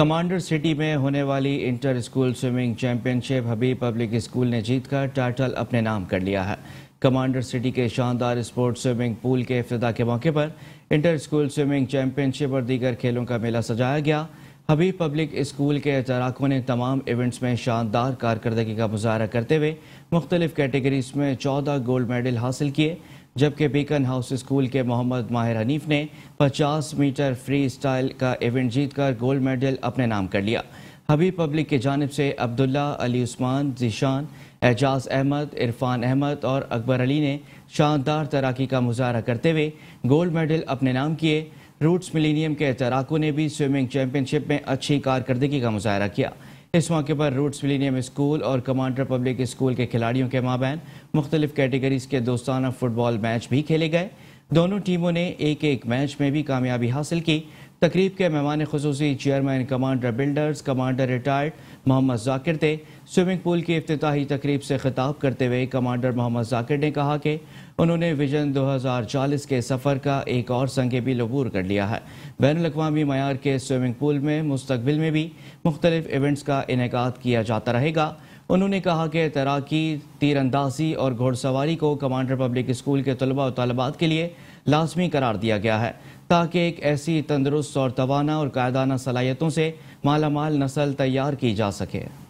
commander city में होने वाली inter school swimming championship Habib public school ने जीतकर टाइटल अपने नाम कर लिया है कमांडर सिटी के शानदार स्पोर्ट्स स्विमिंग पूल के अफ्तः के मौके पर इंटर स्कूल स्विमिंग चैंपियनशिप और दीगर खेलों का मेला सजाया गया हबीब पब्लिक स्कूल के तैराकों ने तमाम इवेंट्स में शानदार कारकर्दगी का मुजाहरा करते हुए मुख्तलिफ कैटेगरीज में चौदह गोल्ड मेडल हासिल किए जबकि बीकन हाउस स्कूल के मोहम्मद माहिर हनीफ ने 50 मीटर फ्री स्टाइल का इवेंट जीतकर गोल्ड मेडल अपने नाम कर लिया हबीब पब्लिक की जानब से अब्दुल्ला अली उस्मान जीशान एजाज अहमद इरफान अहमद और अकबर अली ने शानदार तैराकी का मुजाहरा करते हुए गोल्ड मेडल अपने नाम किए रूट्स मिलीनियम के तैराकों ने भी स्विमिंग चैम्पियनशिप में अच्छी कारकर्दगी का मुजाहरा किया इस मौके पर रूट्स मिलीनियम स्कूल और कमांडर पब्लिक स्कूल के खिलाड़ियों के माबैन मुख्तलिफ कैटेगरीज के दोस्ताना फुटबॉल मैच भी खेले गए दोनों टीमों ने एक एक मैच में भी कामयाबी हासिल की तकरीब के मेहमान खसूसी chairman commander builders commander retired Mohammad Zakir थे स्विमिंग पूल की अफ्ताही तकरीब से खिताब करते हुए कमांडर मोहम्मद जाकिर ने कहा कि उन्होंने विजन 2040 के सफ़र का एक और संगे भी लबूर कर लिया है बैन अवी मैार के स्विमिंग पूल में मुस्तबिल में भी मुख्तलिफ इवेंट्स का इनका किया जाता रहेगा उन्होंने कहा कि तैराकी तीरंदाजी और घोड़सवारी को कमांडर पब्लिक स्कूल के तलबा और तलबात के लिए लाजमी करार दिया गया है ताकि एक ऐसी तंदरुस्त और तोाना और कायदाना सलाहियतों से मालामाल नस्ल तैयार की जा सके